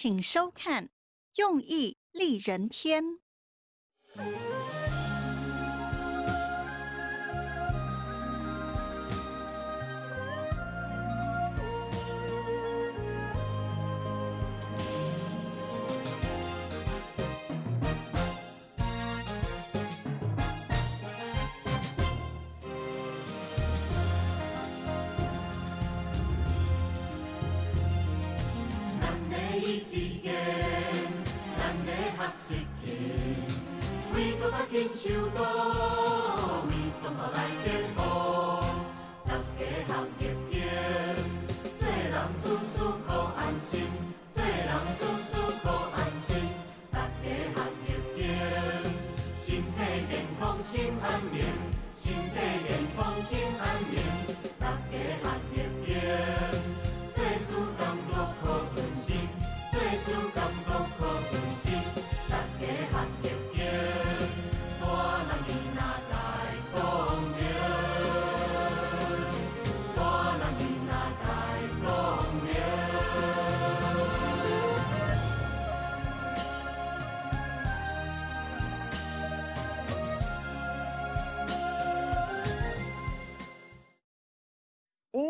请收看《用意丽人篇》。金修道，为中华来添福，大家好业精。做人处处可安心，做人处处可安心，大家好业精。身体健康心安宁，身体健康心安宁，大家好业精。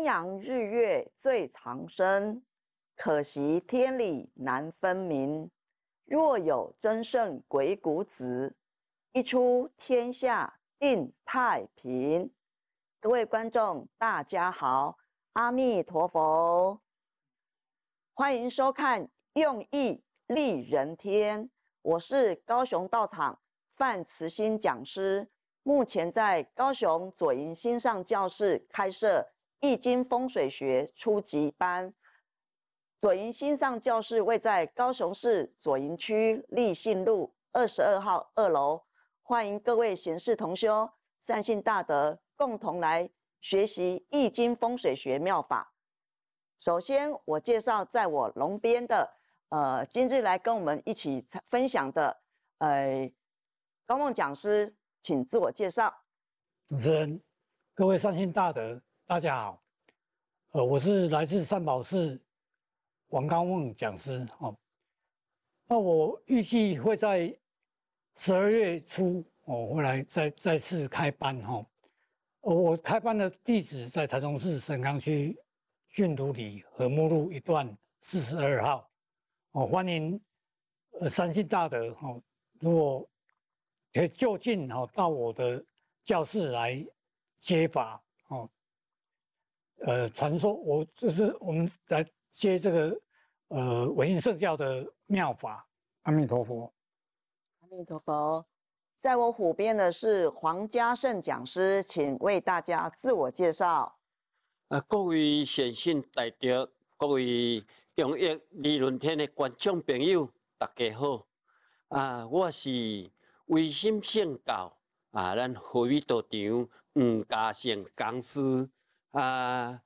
阳日月最长生，可惜天理难分明。若有真圣鬼谷子，一出天下定太平。各位观众，大家好，阿弥陀佛，欢迎收看《用意利人天》。我是高雄道场范慈心讲师，目前在高雄左营新上教室开设。易经风水学初级班，左营新上教室位在高雄市左营区立信路二十二号二楼，欢迎各位贤士同修善信大德共同来学习易经风水学妙法。首先，我介绍在我龙边的呃，今日来跟我们一起分享的呃高梦讲师，请自我介绍。主持人，各位善信大德。大家好，呃，我是来自善宝寺王刚问讲师哦。那我预计会在十二月初哦回来再再次开班哈。我开班的地址在台中市沈冈区训徒里和睦路一段四十二号哦，欢迎呃三信大德哦，如果就近哦到我的教室来接法哦。呃，传说，我就是我们来接这个呃，文信圣教的妙法，阿弥陀佛，阿弥陀佛。在我虎边的是黄家胜讲师，请为大家自我介绍。呃，各位信众、代表、各位踊跃理论天的观众朋友，大家好。啊，我是微信圣教啊，咱佛位道场黄家盛讲师。啊！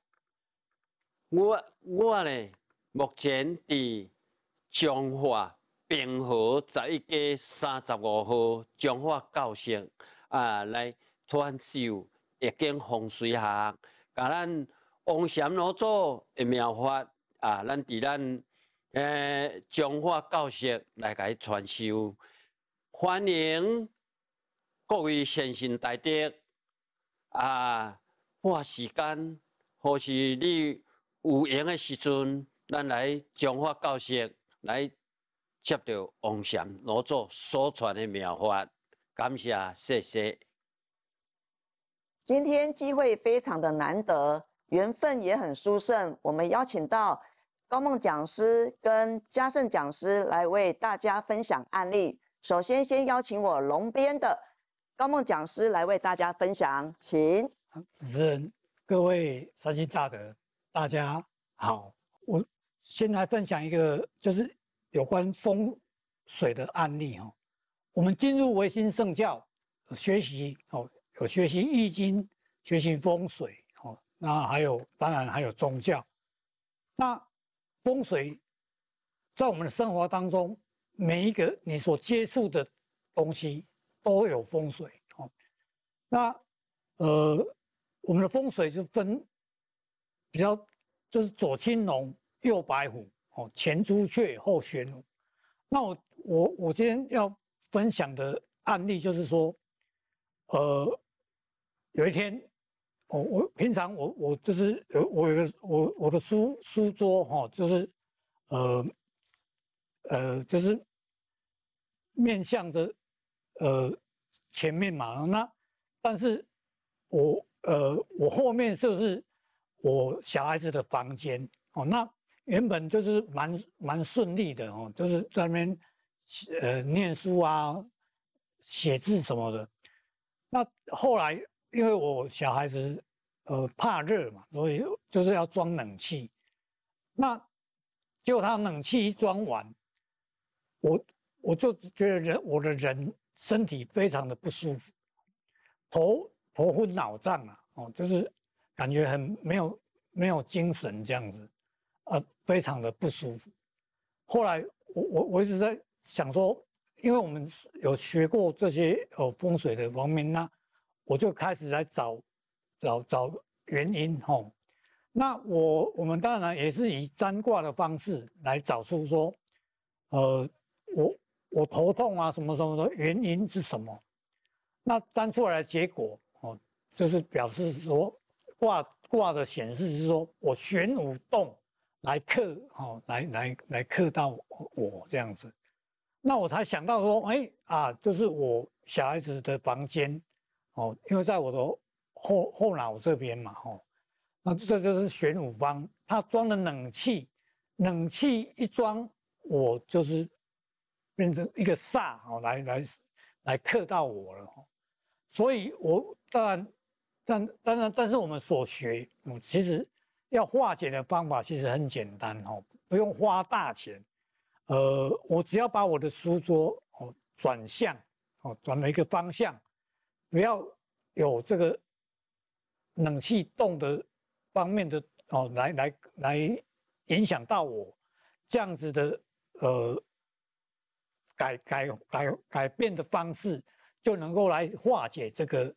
我我咧，目前伫彰华平和十一街三十五号彰华教室啊，来传授易经风水学，甲咱王仙老祖诶妙法啊！咱伫咱诶彰华教室来甲伊传授，欢迎各位先生大德啊！花时间，或是你有闲的时阵，咱来中华教学，来接到王禅老祖所传的妙法。感谢，谢谢。今天机会非常的难得，缘分也很殊胜。我们邀请到高梦讲师跟嘉盛讲师来为大家分享案例。首先，先邀请我龙边的高梦讲师来为大家分享，请。主持人，各位山西大德，大家好。我先来分享一个，就是有关风水的案例哈。我们进入唯心圣教学习哦，有学习易经，学习风水哦。那还有，当然还有宗教。那风水在我们的生活当中，每一个你所接触的东西都有风水哦。那呃。我们的风水就分比较，就是左青龙，右白虎，哦，前朱雀，后玄武。那我我我今天要分享的案例就是说，呃，有一天，我我平常我我就是呃我有个我我的书书桌哈，就是呃呃就是面向着呃前面嘛，那但是我。呃，我后面就是我小孩子的房间哦，那原本就是蛮蛮顺利的哦，就是在那边呃念书啊、写字什么的。那后来因为我小孩子呃怕热嘛，所以就是要装冷气。那就他冷气一装完，我我就觉得人我的人身体非常的不舒服，头。头昏脑胀啊，哦，就是感觉很没有没有精神这样子，呃，非常的不舒服。后来我我我一直在想说，因为我们有学过这些呃风水的方面那我就开始来找找找原因吼。那我我们当然也是以占卦的方式来找出说，呃，我我头痛啊什么什么的原因是什么。那占出来的结果。就是表示说，挂挂的显示是说我玄武洞来克，哦，来来来克到我这样子，那我才想到说，哎啊，就是我小孩子的房间，哦，因为在我的后后脑这边嘛，哦，那这就是玄武方，他装的冷气，冷气一装，我就是变成一个煞，哦，来来来克到我了，所以我当然。但当然，但是我们所学，我其实要化解的方法其实很简单哦，不用花大钱，呃，我只要把我的书桌哦转向哦转了一个方向，不要有这个冷气动的方面的哦来来来影响到我，这样子的呃改改改改变的方式就能够来化解这个。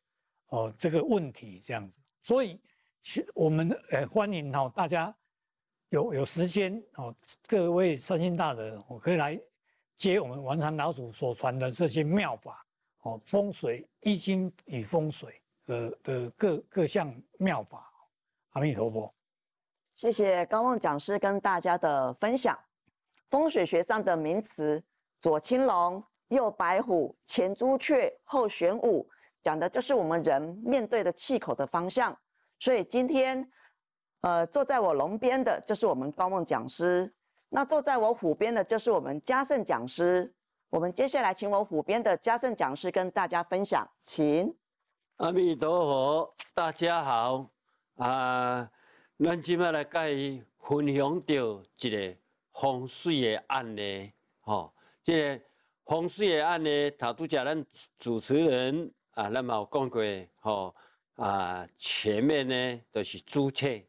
哦，这个问题这样子，所以其我们呃欢迎哦大家有有时间哦，各位善心大德，我可以来接我们王禅老祖所传的这些妙法哦，风水、易经与风水呃的各各项妙法。阿弥陀佛，谢谢高望讲师跟大家的分享。风水学上的名词：左青龙，右白虎，前朱雀，后玄武。讲的就是我们人面对的气口的方向，所以今天，呃，坐在我龙边的就是我们高梦讲师，那坐在我虎边的就是我们嘉盛讲师。我们接下来请我虎边的嘉盛讲师跟大家分享，请。阿弥陀佛，大家好。啊，咱今麦来介分享到一个风水的案例，吼，这风水的案例，它都假咱主持人。啊，咱嘛有讲过，吼啊，前面呢就是朱雀，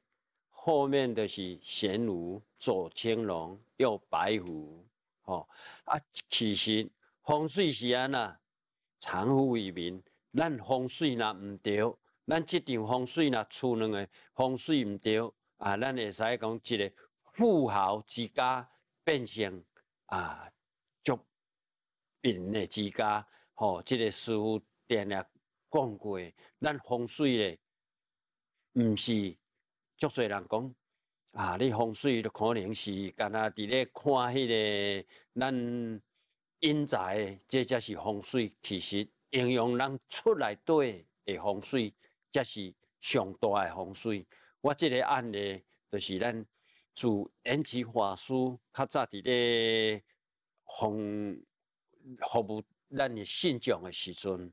后面就是玄武，左青龙，右白虎，吼啊，其实风水是安那，藏富于民，咱风水若唔对，咱即场风水若出两个风水唔对，啊，咱会使讲一个富豪之家变成啊，足贫嘅之家，吼，即个师傅电力讲过，咱风水嘞，毋是足侪人讲啊！你风水就可能是干那伫咧看迄个咱因材，这则是风水。其实应用咱出内底的风水，则是上大的风水。我即个案例就是咱自延吉法师较早伫咧防服务咱信众的时阵。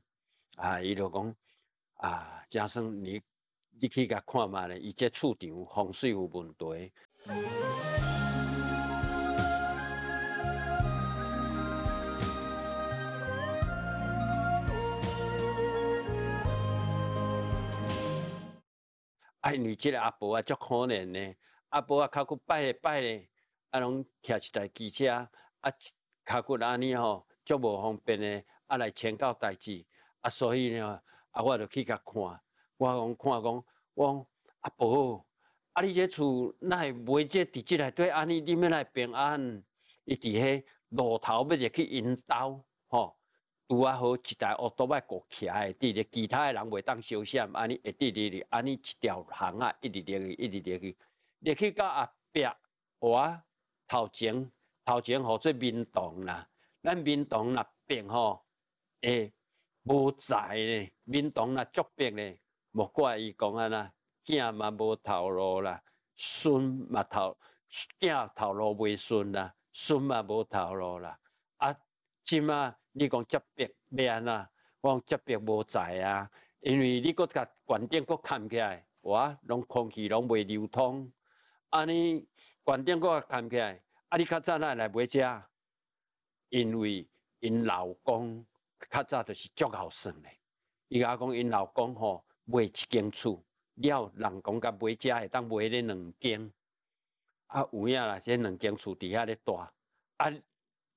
啊！伊就讲，啊，假算你，你去甲看嘛咧，伊这厝场风水有问题。哎，你这个阿婆啊，足可怜咧！阿婆啊，靠骨拜咧拜咧，啊，拢骑一台机车，啊，靠骨安尼吼，足无方便咧，啊来请教代志。啊，所以呢，啊，我就去甲看，我讲看讲，我讲阿婆，啊，你这厝那买这地基来对，尼，你恁要来平安，伊伫遐路头要入去引导，吼，拄啊好一台奥块块国企诶，伫咧其他诶人袂当收线，啊，尼一地地里，安尼一条巷啊，一直入去，一直入去，入去到阿壁，我头前头前号做民东啦，咱民东那边吼，诶。无才呢，闽东那作别呢，莫怪伊讲啊啦，惊嘛无头路啦，孙嘛头，惊头路未顺啦，孙嘛无头路啦。啊，即嘛你讲作别免啊，我讲作别无才啊，因为你个甲观点个砍起来，我拢空气拢未流通，安尼观点个砍起来，啊你较早来来买食，因为因老公。较早就是足好算的。伊阿公因老公吼买一间厝，了人讲甲买遮会当买咧两间，啊有影啦，即两间厝伫遐咧住，啊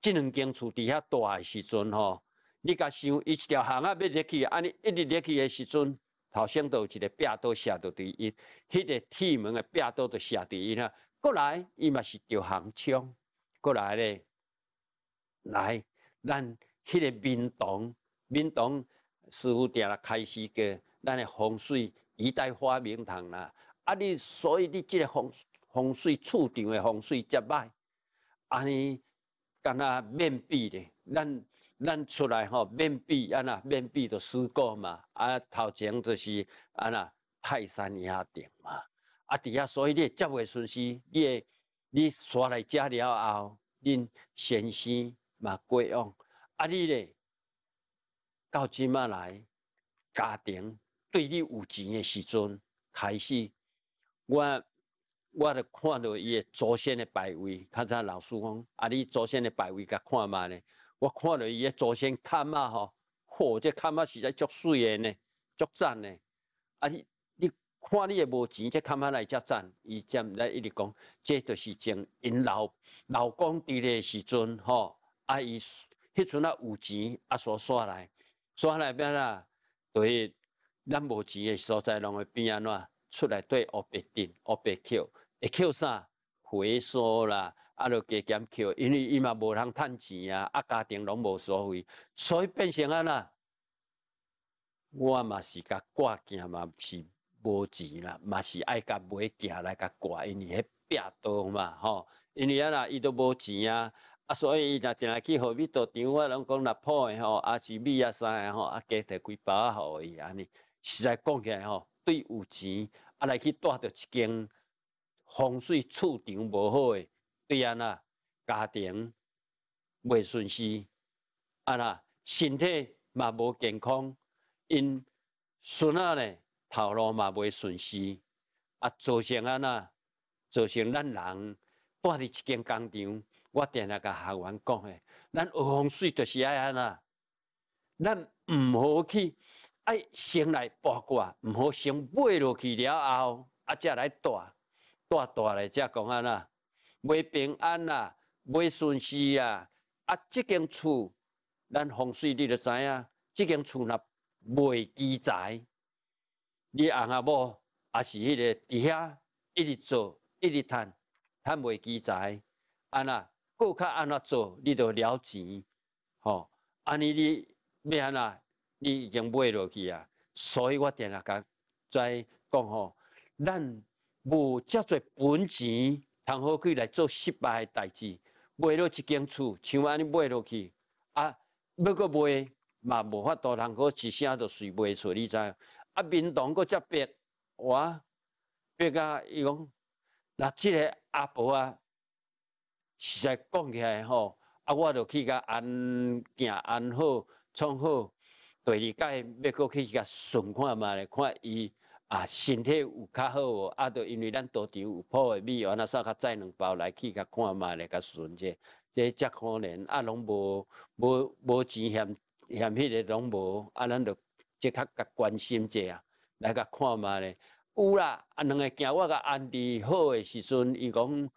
即两间厝伫遐住诶时阵吼，你甲想伊一条巷仔要入去，安尼一直入去诶时阵，头先倒一个壁都射倒第一，迄个铁门的壁都倒下第一啦，过来伊嘛是条巷枪，过来咧，来咱。迄个闽东，闽东师傅定啦开始个，咱诶风水一代花名堂啦。啊，你所以你即个风风水厝场诶，风水接歹，安尼干那面壁咧，咱咱出来吼面壁，安那面壁着师哥嘛。啊，头前就是安那泰山压顶嘛。啊，底下所以你接位顺序，你你刷来遮了后，恁先生嘛过往。啊，你咧，到即马来，家庭对你有钱诶时阵，开始我我咧看到伊诶祖先诶排位，较早老师讲，啊，你祖先诶排位甲看嘛咧，我看到伊诶祖先看嘛吼，吼，即看嘛实在足水诶呢，足赞呢。啊你你看你也无钱，即看啊来才赞，伊一直讲，即就是从因老老公伫咧时阵吼，啊伊迄阵啊有钱，啊，所刷来，刷来变啦，对，咱无钱诶所在，会变安啊，出来对，乌白订，乌白扣，会扣啥，回数啦，啊，落加减扣，因为伊嘛无通趁钱啊，啊，家庭拢无所谓，所以变成安啦，我嘛是甲挂件嘛是无钱啦，嘛是爱甲买件来甲挂，因为迄壁多嘛，吼，因为啊啦，伊都无钱啊。啊，所以伊若定来去河边道场，我拢讲若铺诶吼，也是米啊、三诶吼，啊加摕几百块而伊安尼。实在讲起来吼，对有钱啊来去带着一间风水厝场无好诶，对安尼家庭袂顺失，啊呐身体嘛无健康，因孙仔呢头脑嘛袂顺失，啊造成安尼造成咱人带伫一间工厂。我定定甲学员讲诶，咱学风水就是安样咱毋好去爱先来八卦，毋好先买落去了后，啊才来带，带带来才讲安啦，买平安啊，买顺时啊，啊即间厝，咱风水你就知影，即间厝若卖鸡仔，你红阿某也是迄个伫遐一直做一直趁趁卖鸡仔，安啦。顾客安怎做，你著了钱，吼，安尼你要啊怎，你已经买落去啊，所以我定下甲在讲吼，咱无遮侪本钱，通好去来做失败诶代志？买落一间厝，像安尼买落去，啊，要搁卖，嘛无法度，人可一声著随卖随你知？啊，民党搁遮逼我逼甲伊讲，那即个阿婆啊。实在讲起来吼，啊，我着去甲安行安好创好，第二届要阁去甲顺看嘛，看伊啊身体有较好哦，啊，着因为咱当场有泡诶米，完啊，煞较载两包来去甲看嘛，咧，甲顺者，即则可能啊，拢无无无钱嫌嫌迄个拢无，啊，咱着即较较关心者啊，来甲看嘛咧，有啦，啊，两个惊我甲安置好诶时阵，伊讲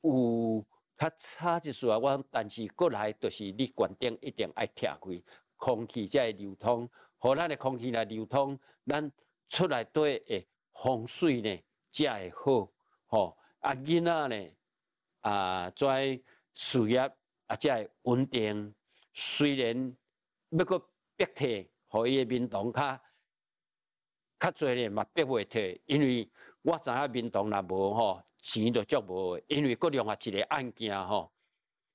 有。较差一丝啊！我但是国内就是你观点一定爱拆开，空气才会流通，互咱的空气来流通，咱出来底诶风水呢才会好，吼！啊，囡仔呢啊，遮事业啊才会稳定。虽然要搁逼退，互伊的民堂较较侪呢嘛逼袂退，因为我知影民堂若无吼。钱都足无，因为各另外一个案件吼，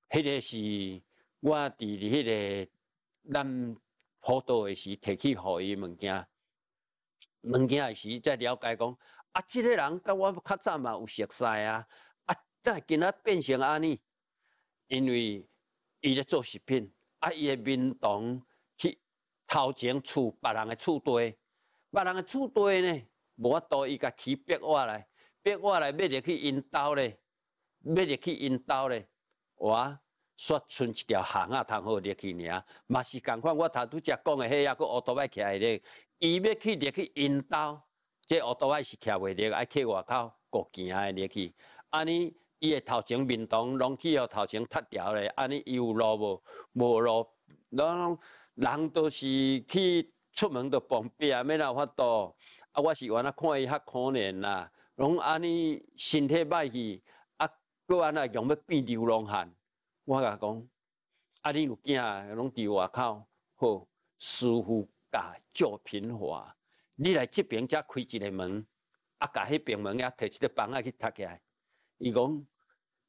迄个是，我伫迄个咱普陀的时提起互伊物件，物件的时才了解讲，啊，即个人甲我较早嘛有熟识啊，啊，但今仔变成安尼，因为伊咧做食品，啊，伊的面堂去偷抢厝别人诶厝地，别人诶厝地呢无法度伊甲起逼我来。逼我来，要入去因兜咧，要入去因兜咧，我说，剩一条巷仔通好入去尔，嘛是共款。我头拄则讲个，迄也个澳大利徛徛咧，伊要去入去因兜，这乌大利是徛袂入，爱去外口，国行啊，入去。安尼，伊个头前面同拢去，互头前塌掉咧，安尼，伊有路无？无路。拢人都是去出门到旁边，要哪法度。啊，我是原来看伊较可怜啦。拢安尼身体歹去，啊，个安尼强要变流浪汉。我甲讲，啊，你有惊，拢伫外口，好师傅教平华，你来即边则开一个门，啊，甲迄边门也摕一个房仔去读起来。伊讲，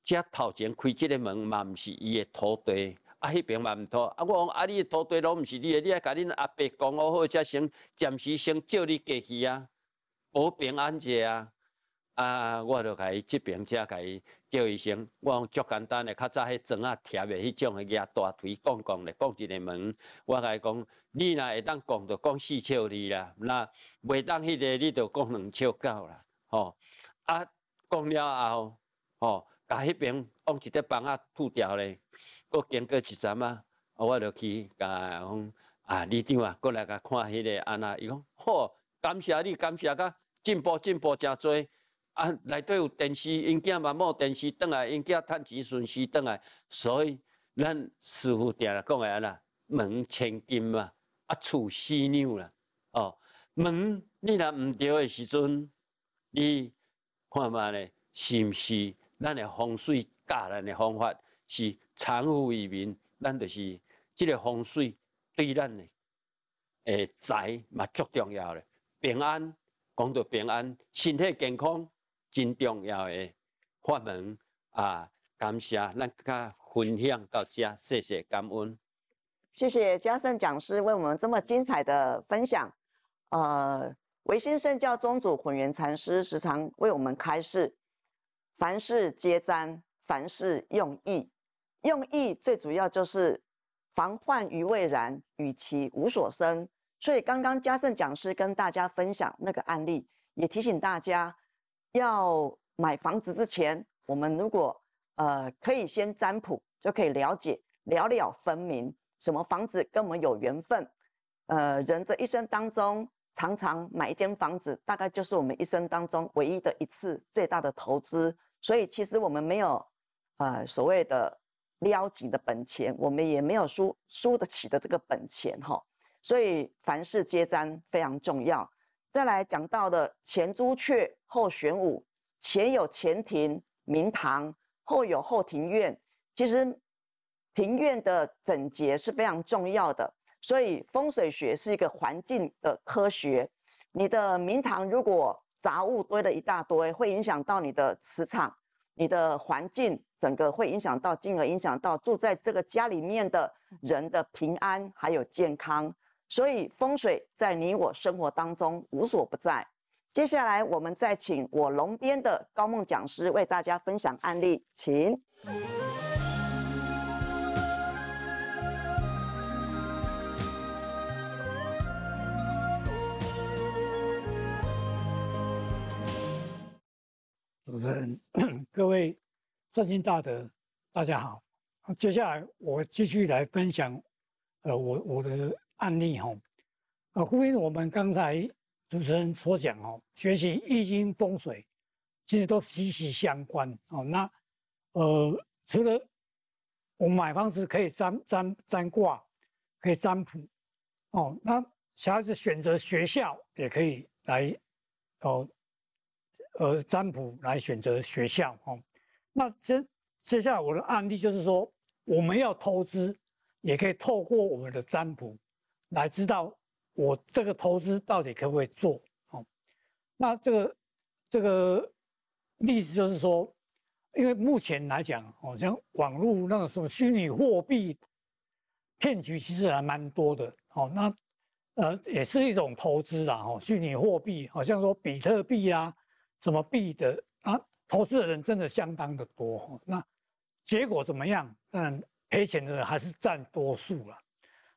则头前开即个门嘛，毋是伊的土地，啊，迄边嘛毋妥。啊，我讲啊，你土地拢毋是你的，你爱甲恁阿伯讲好好则先暂时先借你过去啊，保平安者啊。啊！我甲伊即爿，甲伊叫医生。我用足简单诶，较早迄针啊、贴诶迄种诶，压大腿，讲讲咧，讲一个门。我甲伊讲，你若会当讲着讲四笑二啦，那袂当迄个你着讲两笑够啦，吼。啊，讲了后，吼，甲迄爿往一块板仔吐掉咧，佫经过一阵啊，我著去甲伊讲啊，李长啊，过来甲看迄个。安娜伊讲，吼，感谢你，感谢甲进步进步诚多。啊，内底有电视，因囝嘛无电视倒来因囝趁钱损失倒来，所以咱师傅定来讲个啦，门千金嘛，啊厝四牛啦，哦，门你若毋对的时阵，你看嘛咧，是毋是咱的风水教咱的方法是长富于民，咱就是即个风水对咱的诶财嘛足重要咧，平安，讲到平安，身体健康。真重要的法门啊！感谢咱家分享到家，谢谢感恩，谢谢嘉盛讲师为我们这么精彩的分享。呃，唯心圣教宗主混元禅师时常为我们开示：凡事皆沾，凡事用意，用意最主要就是防患于未然，与其无所生。所以刚刚嘉盛讲师跟大家分享那个案例，也提醒大家。要买房子之前，我们如果呃可以先占卜，就可以了解了了分明什么房子跟我们有缘分。呃，人的一生当中，常常买一间房子，大概就是我们一生当中唯一的一次最大的投资。所以其实我们没有呃所谓的撩紧的本钱，我们也没有输输得起的这个本钱哈。所以凡事皆占非常重要。再来讲到的前朱雀。后玄武，前有前庭明堂，后有后庭院。其实庭院的整洁是非常重要的，所以风水学是一个环境的科学。你的明堂如果杂物堆了一大堆，会影响到你的磁场、你的环境，整个会影响到，进而影响到住在这个家里面的人的平安还有健康。所以风水在你我生活当中无所不在。接下来，我们再请我龙边的高梦讲师为大家分享案例，请。主持人、各位、正心大德，大家好。接下来，我继续来分享，呃，我我的案例哈。啊，呼应我们刚才。主持人所讲哦，学习易经风水，其实都息息相关哦。那呃，除了我们买房是可以占占占卦，可以占卜哦。那小孩子选择学校也可以来哦呃占卜来选择学校哦。那接接下来我的案例就是说，我们要投资，也可以透过我们的占卜来知道。我这个投资到底可不可以做？哦，那这个这个例子就是说，因为目前来讲，好像网络那个什么虚拟货币骗局其实还蛮多的。哦，那呃也是一种投资啦。哦，虚拟货币好像说比特币啊，什么币的啊，投资的人真的相当的多。那结果怎么样？嗯，赔钱的人还是占多数了。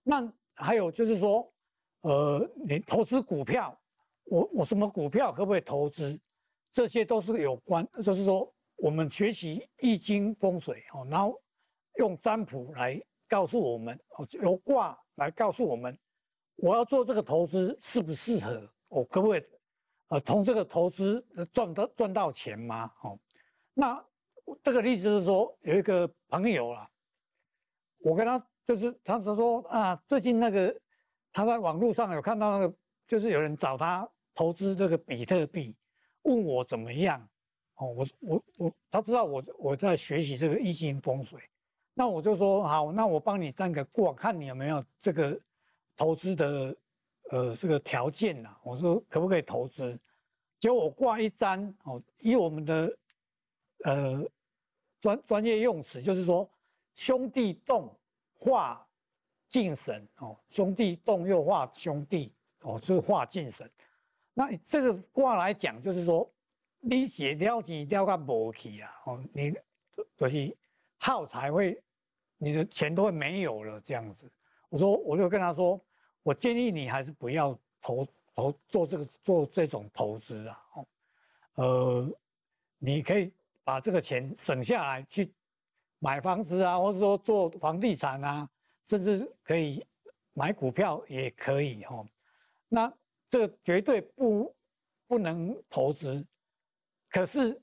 那还有就是说。呃，你投资股票，我我什么股票可不可以投资？这些都是有关，就是说我们学习易经风水哦，然后用占卜来告诉我们哦，由卦来告诉我们，我要做这个投资适不适合？哦，可不可以？呃，从这个投资赚到赚到钱吗？哦，那这个例子是说有一个朋友啦，我跟他就是，他是说啊，最近那个。他在网络上有看到那个，就是有人找他投资这个比特币，问我怎么样？哦，我我我，他知道我我在学习这个易经风水，那我就说好，那我帮你占个卦，看你有没有这个投资的呃这个条件呐？我说可不可以投资？结果我挂一张哦，以我们的呃专专业用词就是说兄弟动化。敬神哦，兄弟动又化兄弟哦，是化敬神。那这个卦来讲，就是说你血料子掉个没起啊哦，你就是耗材会，你的钱都会没有了这样子。我说，我就跟他说，我建议你还是不要投投做这个做这种投资啊哦，呃，你可以把这个钱省下来去买房子啊，或者说做房地产啊。甚至可以买股票，也可以哦。那这绝对不不能投资。可是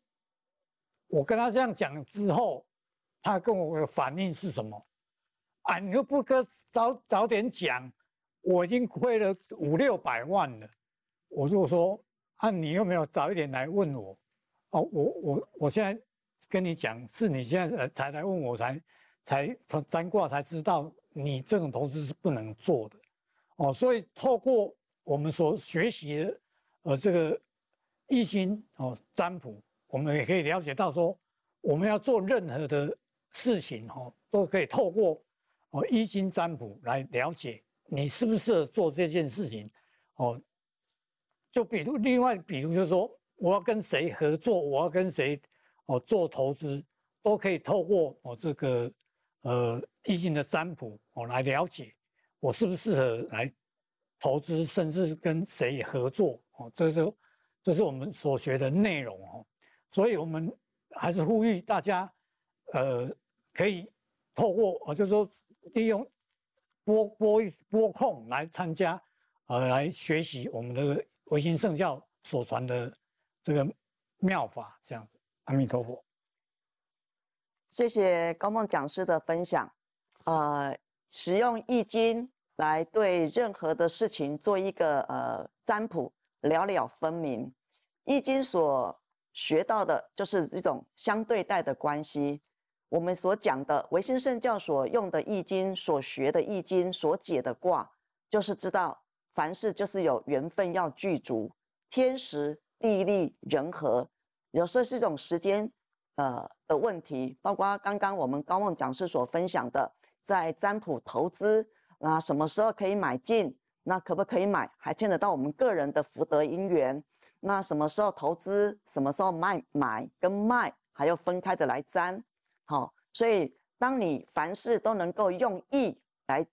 我跟他这样讲之后，他跟我的反应是什么？啊，你又不跟早早点讲，我已经亏了五六百万了。我就说啊，你又没有早一点来问我。哦，我我我现在跟你讲，是你现在才来问我才才从占卦才知道。你这种投资是不能做的，哦，所以透过我们所学习的，呃，这个易经哦，占卜，我们也可以了解到说，我们要做任何的事情哦，都可以透过哦易经占卜来了解你适不适合做这件事情，哦，就比如另外，比如就是说，我要跟谁合作，我要跟谁哦做投资，都可以透过我这个。呃，易经的占卜，我来了解我适不适合来投资，甚至跟谁合作。哦，这是这是我们所学的内容哦。所以，我们还是呼吁大家，呃，可以透过，呃，就是说，利用播播播控来参加，呃，来学习我们的唯心圣教所传的这个妙法，这样子。阿弥陀佛。谢谢高梦讲师的分享。呃，使用易经来对任何的事情做一个呃占卜，了了分明。易经所学到的就是这种相对待的关系。我们所讲的唯心圣教所用的易经，所学的易经，所解的卦，就是知道凡事就是有缘分要具足，天时、地利、人和，有时候是一种时间。呃的问题，包括刚刚我们高望讲师所分享的，在占卜投资，那什么时候可以买进？那可不可以买？还牵扯到我们个人的福德因缘？那什么时候投资？什么时候卖买跟卖还要分开的来占？好，所以当你凡事都能够用意来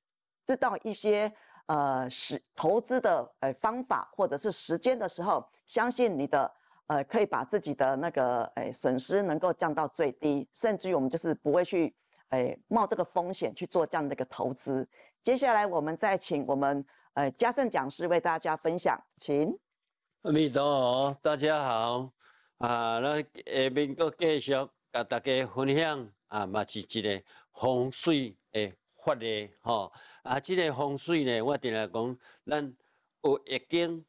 知道一些呃时投资的呃方法或者是时间的时候，相信你的。呃，可以把自己的那个诶损失能够降到最低，甚至于我们就是不会去诶冒这个风险去做这样的一个投资。接下来我们再请我们呃嘉盛讲师为大家分享，请阿弥陀佛，大家好啊，那下面我继续甲大家分享啊，嘛是一个风水的法的吼啊，这个风水呢，我定来讲，咱有易经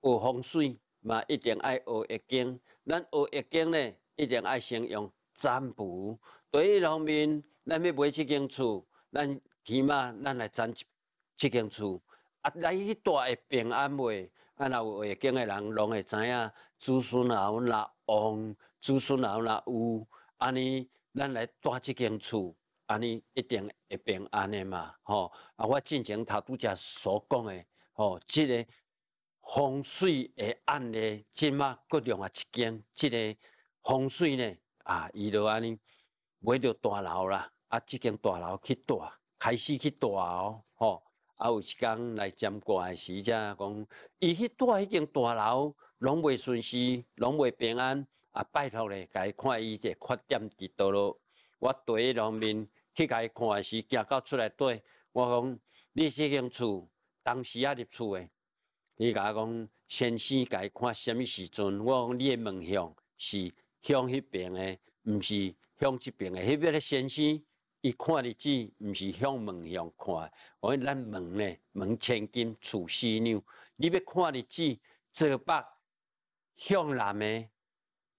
有风水。嘛，一定爱学易经。咱学易经呢，一定爱先用占卜。第一方面，咱要买一间厝，咱起码咱来占一一间厝。啊，来去大会平安未？啊，若有易经的人，拢会知影子孙后拉旺，子孙后拉有。安尼，咱来带一间厝，安尼一定会平安的嘛。吼，啊，我进前头拄则所讲的，吼，即个。风水会按咧即卖各用啊一间，即个风水呢啊，伊就安尼买着大楼啦，啊，即间大楼去住，开始去住哦，吼，啊有一工来占卦诶时则讲，伊去住迄间大楼，拢袂顺时，拢袂平安，啊拜托咧，伊看伊个缺点伫倒落。我对农民去伊看诶时，行到出来底，我讲你即间厝当时啊入厝诶。伊甲我讲，先生，伊看什物时阵？我讲你的梦想是向迄边的，毋是向即边的。迄边的先生，伊看日子，毋是向梦想看。我讲咱问呢，问千金，娶新娘。你要看日子，坐北向南的，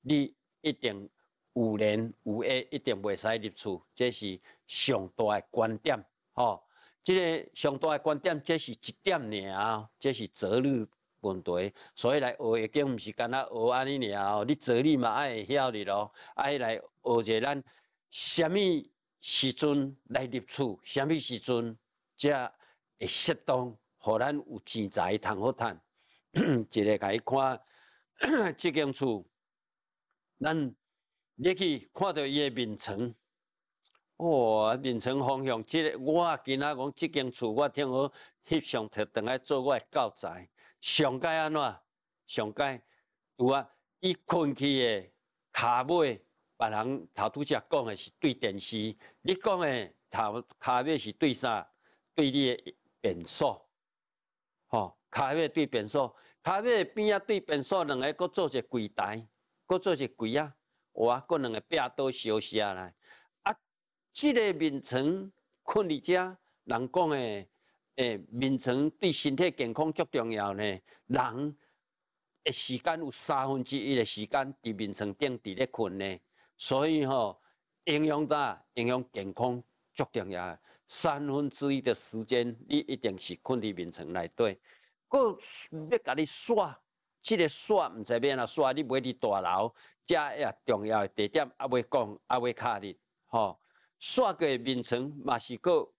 你一定有年、有 A 一定袂使入厝，这是上大诶观点，吼。即个上大的观点，即是一点尔，即是哲理问题。所以来学已经毋是干那学安尼尔，你哲理嘛爱会晓你咯，爱来学者咱什么时阵来入厝，什么时阵则会适当，互咱有钱财通好趁。一个伊看，即 间厝咱入去看到伊个面床。哇！面城方向，即个我今仔讲，即间厝我听好翕相摕，当来做我的教材。上街安怎？上街有啊？伊困去的骹尾，别人头拄则讲的是对电视，你讲的头骹尾是对啥？对你的变数，吼，骹尾对变数，骹尾边啊对变数，两个佫做一柜台，佫做一柜啊，哇，佫两个壁都消下来。即个眠床，困伫遮，人讲诶，诶，眠床对身体健康足重要呢。人诶，时间有三分之一诶时间伫眠床顶伫咧困呢，所以吼，影响大，影响健康足重要。三分之一的时间，你一定是困伫眠床内底，搁要甲你刷，即个刷毋知要安怎刷你买伫大楼，遮也重要诶地点，阿袂讲阿袂卡你，吼。刷个面层嘛是够，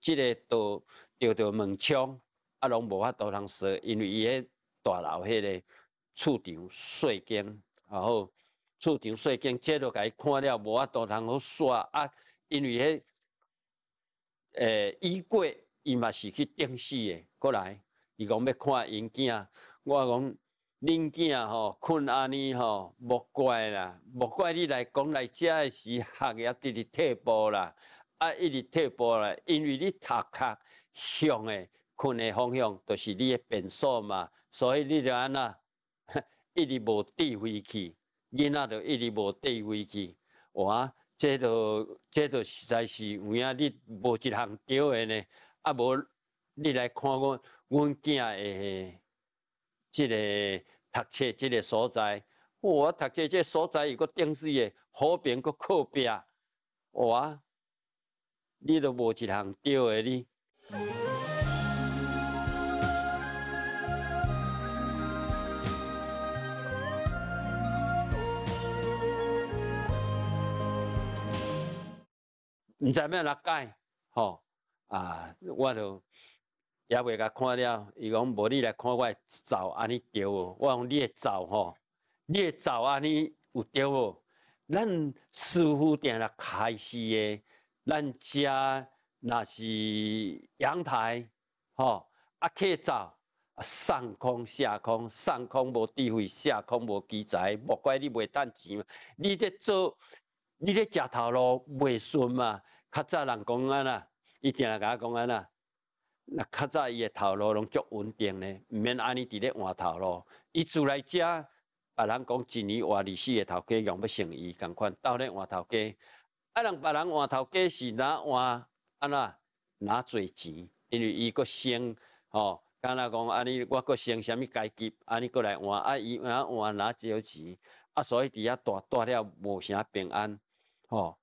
即个都着着门窗，啊拢无法度通刷，因为伊迄大楼迄个厝顶细间，然后厝顶细间，这甲伊看了无法度通好刷啊，因为迄诶衣柜伊嘛是去顶死诶，过来伊讲要看因囝，我讲。恁仔吼，困安尼吼，莫怪啦，莫怪你来讲来遮诶时，学业直直退步啦，啊一直退步啦，因为你头壳向诶困诶方向，都是你诶变数嘛，所以你就安那，一直无智慧去，囡仔就一直无智慧去，哇，这都这都实在是有影你无一项对诶呢，啊无你来看阮阮囝诶即个。读册即个所在，我读册即个所在有个电视诶，好边个靠边，我，你都无一项对诶哩。毋知安怎街，吼啊，我头。也未甲看了，伊讲无你来看我走安尼对无？我讲你走吼，你走安尼有对无？咱师傅定来开始诶，咱家若是阳台吼，啊去走，上空下空，上空无智慧，下空无机智，莫怪你袂趁钱嘛。你伫做，你伫食头路袂顺嘛？较早人讲安那，伊定来甲我讲安那。那较早伊个头路拢足稳定咧，毋免安尼伫咧换头路。伊住来遮，别人讲一年换二四个头家，用不成伊共款。到咧换头家，啊人别人换头家是哪换？安那哪侪钱？因为伊个升，吼，敢若讲安尼，我个升啥物阶级？安尼过来换，啊伊啊换哪少钱？啊所以伫遐大大了无啥平安，吼。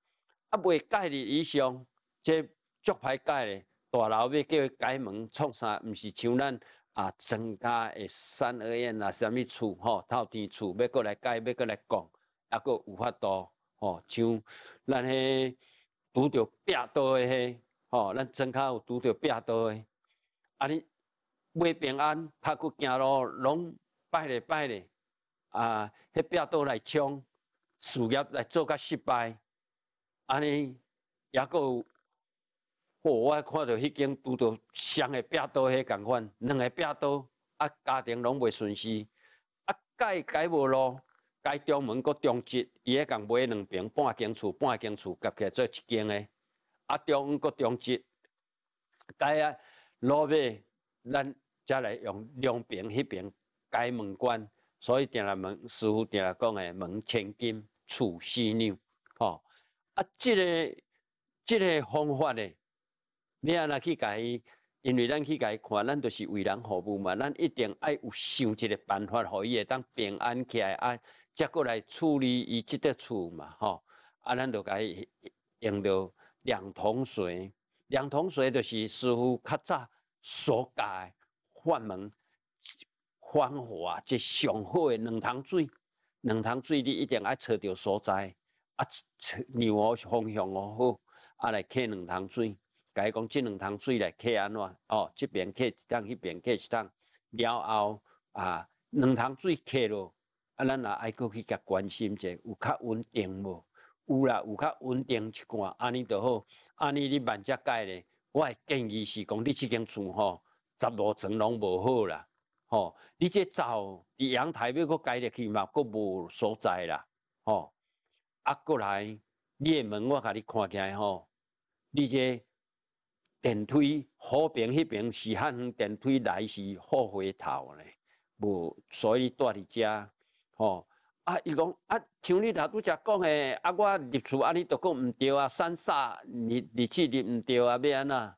啊未介哩，以上即足歹介嘞。大楼要叫解门创啥，毋是像咱啊庄家诶三而言啊，啥物厝吼，透天厝要过来解，要过来讲，抑阁有法度吼，像咱迄拄着壁刀诶迄吼，咱庄家有拄着壁刀诶，安尼买平安，拍阁行路拢拜咧拜咧，啊，迄壁刀来冲，事业来做甲失败，安尼也阁。我看到迄间拄着双个壁刀，迄共款两个壁刀，啊，家庭拢袂顺失，啊，改改无路，改中门阁中吉，伊爱共买两平半间厝，半间厝合起来做一间诶，啊，中门阁中吉，改啊，落尾咱则来用两平迄边改门关，所以定来门师傅定来讲诶，门千金，厝四娘，吼，啊，即个即个方法咧。你啊，若去伊，因为咱去伊看，咱就是为人服务嘛，咱一定爱有想一个办法，互伊会当平安起来啊。则过来处理伊即个厝嘛，吼啊，咱就伊用着两桶水，两桶水就是师傅较早所教诶，法门方法，即上好诶两桶水，两桶水你一定爱找着所在啊，朝任何方向哦好，啊来揢两桶水。甲伊讲即两桶水来客安怎？哦，即边客一桶，迄边客一桶，了后啊，两桶水客咯，啊，咱也爱过去甲关心者，有较稳定无？有啦，有较稳定一寡，安尼著好，安尼你万只改咧，我建议是讲你即间厝吼，十五层拢无好啦，吼，你这走，阳台要搁改入去嘛，搁无所在啦，吼，啊过来，你诶门我甲你看起来吼，你这。电梯和平迄边是汉电梯来是好回头咧，无所以住伫遮吼啊！伊讲啊，像你头拄则讲诶，啊，我入厝安尼都讲毋对啊，删煞日日子入毋对啊，要安怎啊，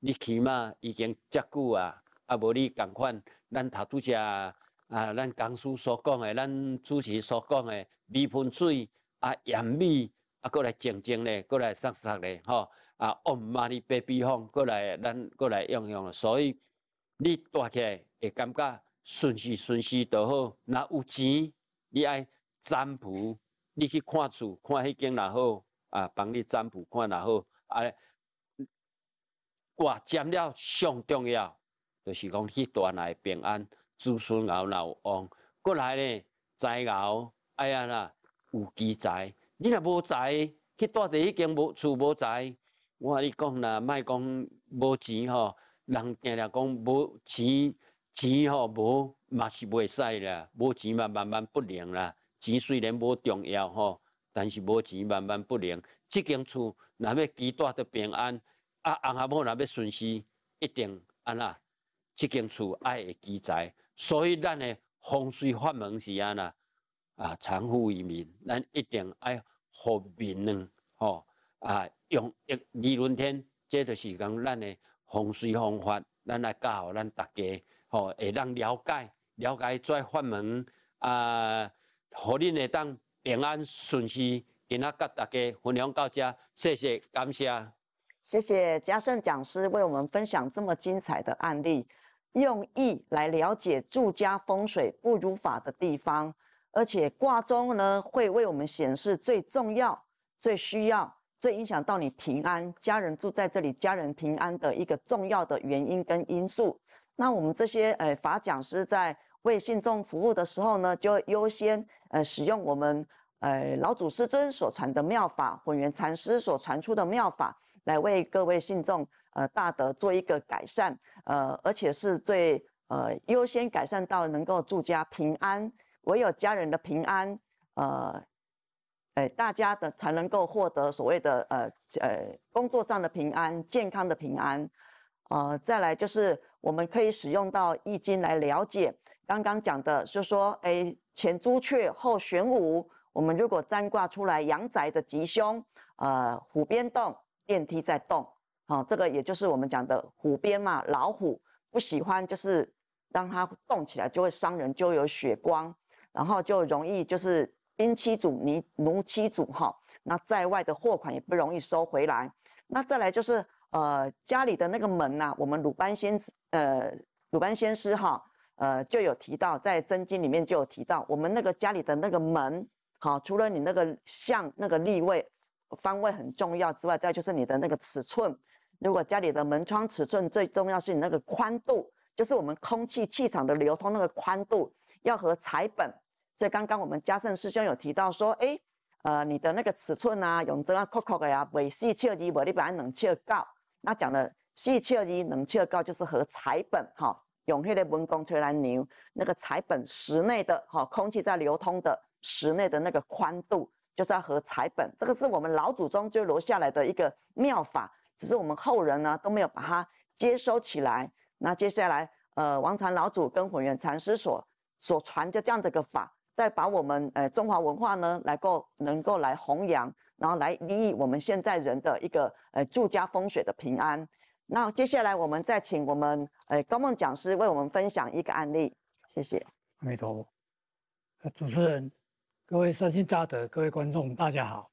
你起码已经遮久啊，啊无你共款，咱头拄则啊，咱公司所讲诶，咱主席所讲诶，米粉水啊，盐米啊，过来静静咧，过来散散咧，吼。啊！money 嘛哩被避风过来，咱过来用用，所以你带起会感觉顺时顺时都好。若有钱，你爱占卜，你去看厝，看迄间也好啊，帮你占卜看也好啊。挂占了上重要，就是讲去段来平安、子孙后老旺。过来呢，财牛哎呀啦，有机财。你若无财，去带起迄间无厝无财。我你讲啦，卖讲无钱吼，人定定讲无钱钱吼无嘛是袂使啦，无钱嘛万万不能啦。钱虽然无重要吼，但是无钱万万不能。即间厝，若要几大着平安，啊，阿阿某，若要损失一定安那。即间厝爱积财，所以咱诶风水法门是安那啊，常富于民，咱一定爱和民呢吼。啊，用一理论天，这就是讲咱的风水方法，咱来教咱大家，吼，会当了解了解再法门啊，互恁会当平安顺遂。今仔甲大家分享到这，谢谢，感谢，谢谢嘉盛讲师为我们分享这么精彩的案例，用意来了解住家风水不如法的地方，而且卦中呢会为我们显示最重要、最需要。最影响到你平安、家人住在这里、家人平安的一个重要的原因跟因素。那我们这些呃法讲师在为信众服务的时候呢，就优先呃使用我们呃老祖师尊所传的妙法、混元禅师所传出的妙法，来为各位信众呃大德做一个改善呃，而且是最呃优先改善到能够住家平安，唯有家人的平安呃。大家的才能够获得所谓的呃呃工作上的平安、健康的平安。呃，再来就是我们可以使用到易经来了解刚刚讲的，就说哎前朱雀后玄武，我们如果占卦出来阳宅的吉凶，呃虎边动电梯在动，好，这个也就是我们讲的虎边嘛，老虎不喜欢就是让它动起来就会伤人，就有血光，然后就容易就是。因妻主，你奴妻主哈，那在外的货款也不容易收回来。那再来就是，呃，家里的那个门呐，我们鲁班先，呃，鲁班先师哈，呃，就有提到，在真经里面就有提到，我们那个家里的那个门，好，除了你那个像那个立位方位很重要之外，再就是你的那个尺寸。如果家里的门窗尺寸最重要是你那个宽度，就是我们空气气场的流通那个宽度要和财本。所以刚刚我们嘉盛师兄有提到说，哎，呃，你的那个尺寸啊，永贞啊，酷酷的呀，尾细切低，尾力不然冷却高。那讲的细切低，冷却高，就是和材本哈，永黑的文工吹来牛，那个材本室内的哈，空气在流通的，室内的那个宽度就是要和材本，这个是我们老祖宗就留下来的一个妙法，只是我们后人呢都没有把它接收起来。那接下来，呃，王禅老祖跟混元禅师所所传就这样子个法。再把我们呃中华文化呢来够能够来弘扬，然后来利益我们现在人的一个呃住家风水的平安。那接下来我们再请我们呃高梦讲师为我们分享一个案例，谢谢。阿弥陀佛，主持人，各位三星家德，各位观众，大家好。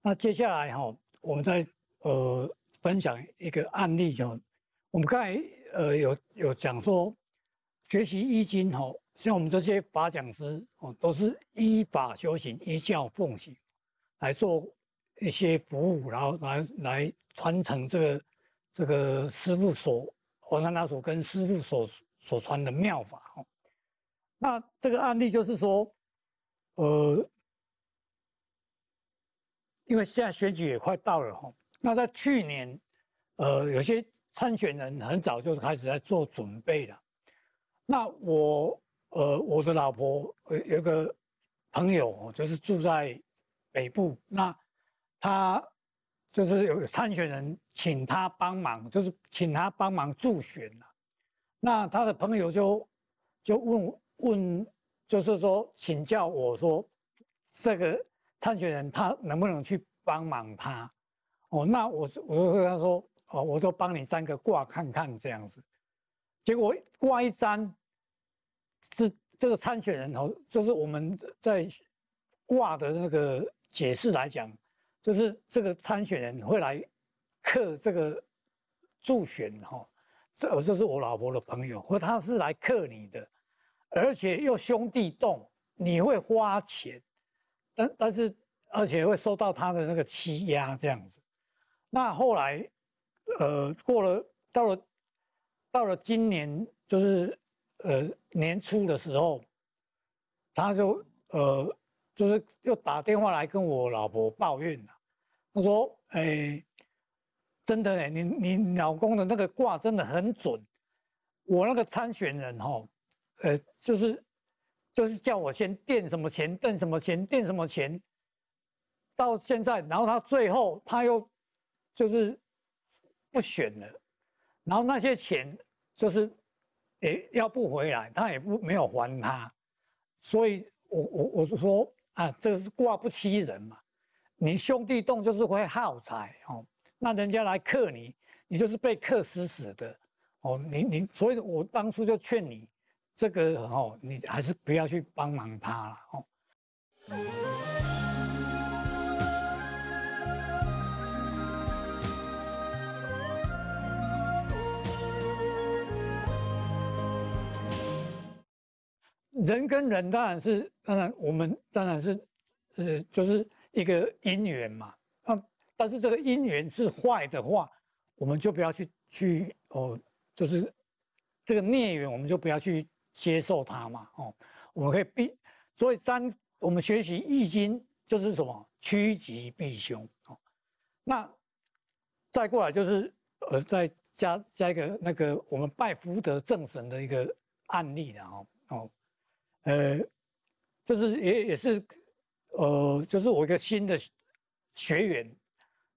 那接下来哈，我们再呃分享一个案例就，我们刚才呃有有讲说学习易经哈。像我们这些法讲师哦，都是依法修行、依教奉行，来做一些服务，然后来来传承这个这个师傅所黄山大所跟师傅所所传的妙法哦。那这个案例就是说，呃，因为现在选举也快到了哈，那在去年，呃，有些参选人很早就开始在做准备了，那我。呃，我的老婆呃有个朋友，就是住在北部，那他就是有参选人请他帮忙，就是请他帮忙助选了。那他的朋友就就问问，就是说请教我说，这个参选人他能不能去帮忙他？哦，那我我就跟他说，哦，我就帮你占个卦看看这样子，结果卦一占。是这个参选人哦，就是我们在挂的那个解释来讲，就是这个参选人会来克这个助选哈，这我这是我老婆的朋友，或他是来克你的，而且又兄弟动，你会花钱，但但是而且会受到他的那个欺压这样子。那后来呃过了到了到了今年就是。呃，年初的时候，他就呃，就是又打电话来跟我老婆抱怨了。他说：“哎，真的哎，你你老公的那个卦真的很准。我那个参选人哈，呃，就是就是叫我先垫什么钱，垫什么钱，垫什么钱。到现在，然后他最后他又就是不选了，然后那些钱就是。”也要不回来，他也不没有还他，所以我我我是说啊，这是挂不欺人嘛，你兄弟动就是会耗财哦，那人家来克你，你就是被克死死的哦，你你，所以我当初就劝你，这个哦，你还是不要去帮忙他了哦。人跟人当然是当然我们当然是，呃，就是一个因缘嘛。那但是这个因缘是坏的话，我们就不要去去哦，就是这个孽缘，我们就不要去接受它嘛。哦，我们可以避。所以三，我们学习易经就是什么趋吉避凶。哦，那再过来就是呃，再加加一个那个我们拜福德正神的一个案例了。哦哦。呃，就是也也是，呃，就是我一个新的学员，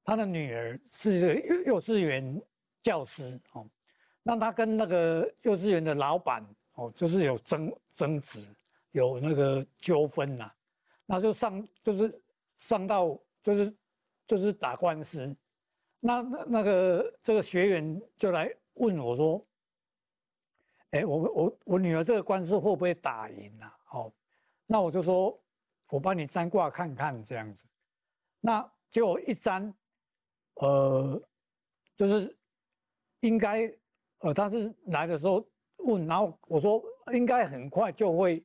他的女儿是幼幼稚园教师哦，那他跟那个幼稚园的老板哦，就是有争争执，有那个纠纷呐，那就上就是上到就是就是打官司，那那那个这个学员就来问我说。哎，我我我女儿这个官司会不会打赢啊？哦，那我就说我帮你占卦看看这样子。那结果一占，呃，就是应该呃，他是来的时候问，然后我说应该很快就会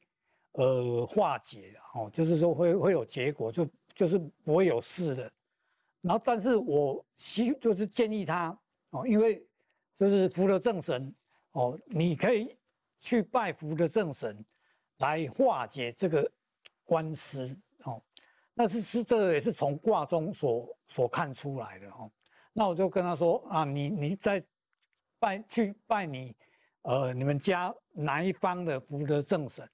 呃化解哦，就是说会会有结果，就就是不会有事的。然后，但是我希就是建议他哦，因为就是服了正神。哦，你可以去拜福的正神来化解这个官司哦。那是是，这个也是从卦中所所看出来的哦。那我就跟他说啊，你你再拜去拜你，呃，你们家哪一方的福德正神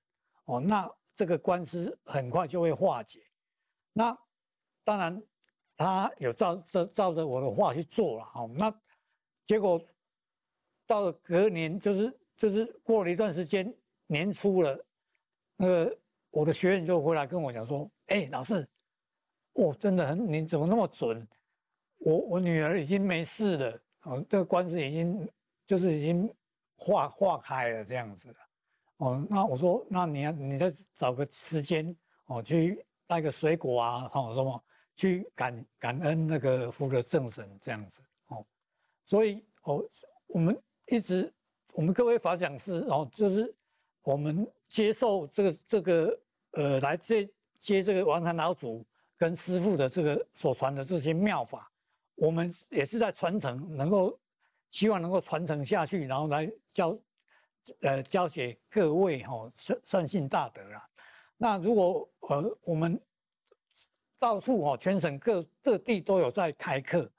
哦，那这个官司很快就会化解。那当然，他有照照照着我的话去做了哦。那结果。到了隔年，就是就是过了一段时间，年初了，那个我的学员就回来跟我讲说：“哎，老师，我真的很，你怎么那么准？我我女儿已经没事了，哦，这个官司已经就是已经化化开了这样子了，哦，那我说，那你要你再找个时间，哦，去带个水果啊，好什么，去感感恩那个福德正神这样子，哦，所以哦，我们。一直，我们各位法讲师哦，就是我们接受这个这个呃，来接接这个王禅老祖跟师傅的这个所传的这些妙法，我们也是在传承，能够希望能够传承下去，然后来教呃教给各位吼善善信大德啊。那如果呃我们到处哦，全省各各地都有在开课，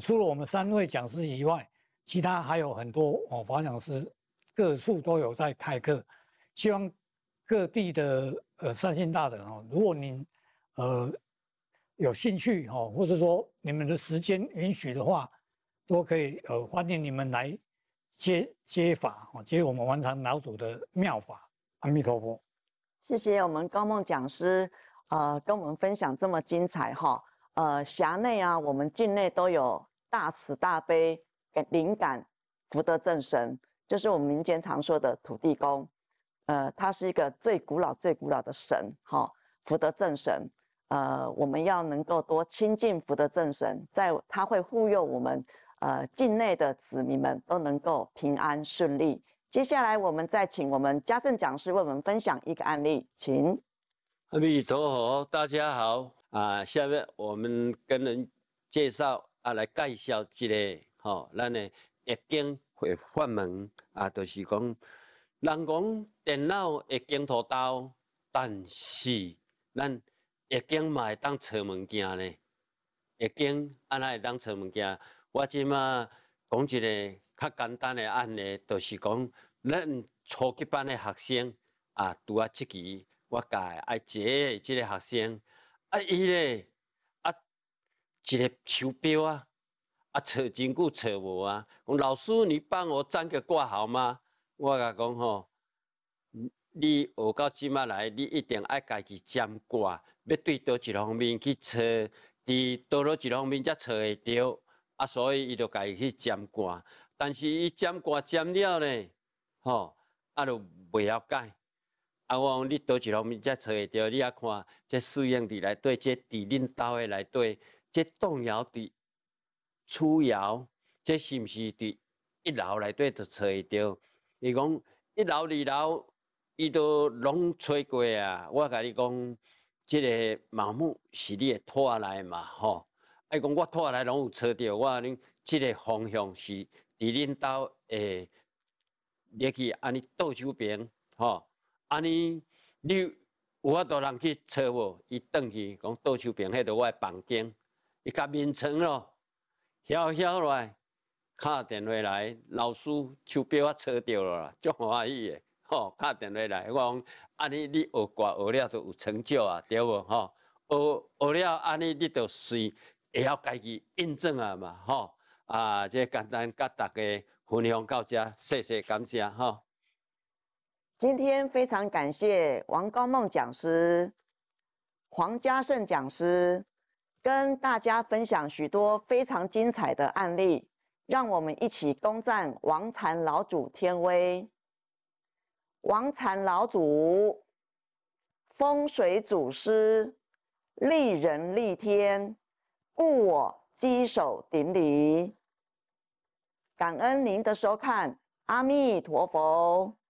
除了我们三位讲师以外。其他还有很多哦，法讲师各处都有在开课，希望各地的呃善信大人哦，如果您呃有兴趣哈，或者说你们的时间允许的话，都可以呃欢迎你们来接接法哦，接我们完成老祖的妙法。阿弥陀佛，谢谢我们高梦讲师呃跟我们分享这么精彩哈。呃，辖内啊，我们境内都有大慈大悲。给灵感福德正神，就是我们民间常说的土地公，呃，他是一个最古老最古老的神，哈，福德正神，呃，我们要能够多亲近福德正神，在他会护佑我们，呃，境内的子民们都能够平安顺利。接下来我们再请我们嘉盛讲师为我们分享一个案例，请阿弥陀佛，大家好啊，下面我们跟人介绍啊，来介绍一个。吼，咱的液晶会法门啊，就是讲，人讲电脑液晶土豆，但是咱液晶会当揣物件呢，液晶安那会当揣物件。我即马讲一个较简单的案例，就是讲，咱初级班的学生啊，拄啊，即期我教爱坐个即个学生啊，伊咧啊，一个手表啊。啊，找真久找无啊！讲老师，你帮我占个卦好吗？我甲讲吼，你学到即马来，你一定爱家己占卦，要对倒一方面去找，伫倒落一方面才找会到。啊，所以伊就家己去占卦，但是伊占卦占了呢，吼，啊，就袂了解。啊，我讲你倒一方面才找会到，你啊看，这适应伫内底，这伫恁兜的内底，这动摇伫。出窑，这是毋是伫一楼内底就找得到？伊讲一楼、二楼，伊都拢找过啊。我甲你讲，即个盲目是的拖来嘛吼。伊讲我拖来拢有找着，我恁即个方向是伫恁兜诶，入去安尼倒手边吼。安尼你有法度人去找无？伊倒去讲倒手边迄诶房间，伊甲眠床咯。要晓来，敲电话来，老师手表我找着了，足欢喜的，吼，敲电话来，我讲，安尼你学挂学了就有成就啊，对无，吼，学学了安尼你就是会晓家己印证啊嘛，吼，啊，这简单跟大家分享到这，谢谢感谢，吼。今天非常感谢王高梦讲师、黄家胜讲师。跟大家分享许多非常精彩的案例，让我们一起攻占王禅老祖天威。王禅老祖，风水祖师，利人利天，故我稽首顶礼。感恩您的收看，阿弥陀佛。